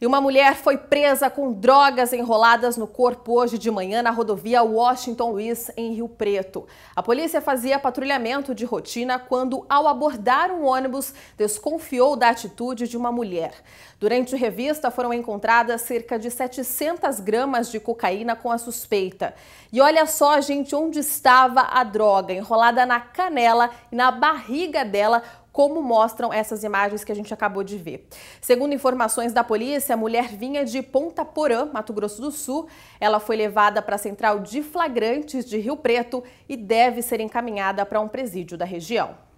E uma mulher foi presa com drogas enroladas no corpo hoje de manhã na rodovia Washington Luiz, em Rio Preto. A polícia fazia patrulhamento de rotina quando, ao abordar um ônibus, desconfiou da atitude de uma mulher. Durante a revista foram encontradas cerca de 700 gramas de cocaína com a suspeita. E olha só, gente, onde estava a droga, enrolada na canela e na barriga dela, como mostram essas imagens que a gente acabou de ver. Segundo informações da polícia, a mulher vinha de Ponta Porã, Mato Grosso do Sul. Ela foi levada para a central de flagrantes de Rio Preto e deve ser encaminhada para um presídio da região.